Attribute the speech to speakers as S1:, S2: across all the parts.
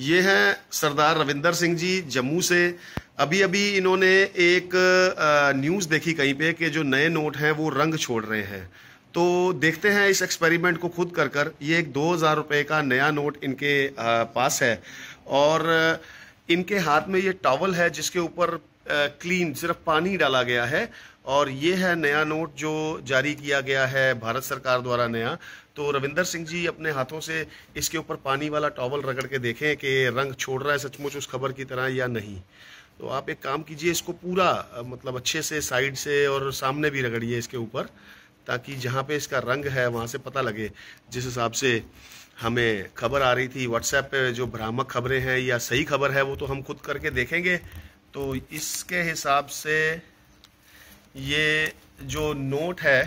S1: ये हैं सरदार रविंदर सिंह जी जम्मू से अभी अभी इन्होंने एक न्यूज़ देखी कहीं पे कि जो नए नोट हैं वो रंग छोड़ रहे हैं तो देखते हैं इस एक्सपेरिमेंट को खुद कर कर ये एक दो हज़ार रुपये का नया नोट इनके पास है और इनके हाथ में ये टॉवल है जिसके ऊपर क्लीन सिर्फ पानी डाला गया है और ये है नया नोट जो जारी किया गया है भारत सरकार द्वारा नया तो रविंदर सिंह जी अपने हाथों से इसके ऊपर पानी वाला टॉवल रगड़ के देखें कि रंग छोड़ रहा है सचमुच उस खबर की तरह या नहीं तो आप एक काम कीजिए इसको पूरा मतलब अच्छे से साइड से और सामने भी रगड़िए इसके ऊपर ताकि जहाँ पे इसका रंग है वहाँ से पता लगे जिस हिसाब से हमें खबर आ रही थी व्हाट्सएप पे जो भ्रामक खबरें हैं या सही खबर है वो तो हम खुद करके देखेंगे तो इसके हिसाब से ये जो नोट है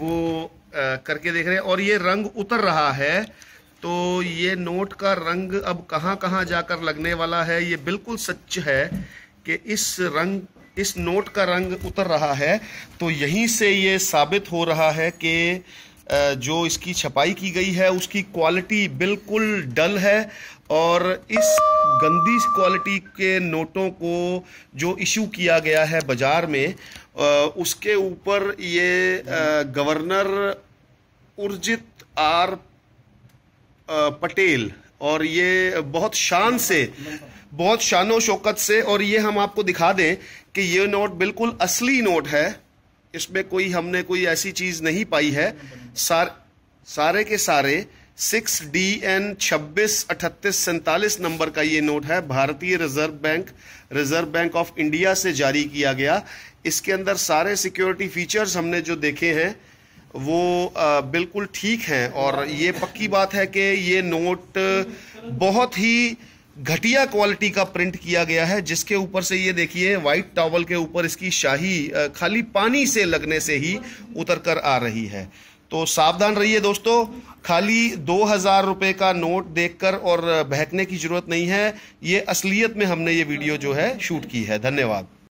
S1: वो करके देख रहे हैं और ये रंग उतर रहा है तो ये नोट का रंग अब कहाँ कहाँ जाकर लगने वाला है ये बिल्कुल सच है कि इस रंग इस नोट का रंग उतर रहा है तो यहीं से ये साबित हो रहा है कि जो इसकी छपाई की गई है उसकी क्वालिटी बिल्कुल डल है और इस गंदी क्वालिटी के नोटों को जो इशू किया गया है बाज़ार में उसके ऊपर ये गवर्नर उर्जित आर पटेल और ये बहुत शान से बहुत शानो शौकत से और ये हम आपको दिखा दें कि ये नोट बिल्कुल असली नोट है इसमें कोई हमने कोई ऐसी चीज नहीं पाई है सार, सारे के सारे सिक्स डी एन छब्बीस अठतीस सैंतालीस नंबर का ये नोट है भारतीय reserve bank reserve bank of India से जारी किया गया इसके अंदर सारे सिक्योरिटी फीचर्स हमने जो देखे हैं वो आ, बिल्कुल ठीक हैं और ये पक्की बात है कि ये नोट बहुत ही घटिया क्वालिटी का प्रिंट किया गया है जिसके ऊपर से ये देखिए वाइट टॉवल के ऊपर इसकी शाही खाली पानी से लगने से ही उतर कर आ रही है तो सावधान रहिए दोस्तों खाली दो हज़ार रुपये का नोट देखकर और बहकने की ज़रूरत नहीं है ये असलियत में हमने ये वीडियो जो है शूट की है धन्यवाद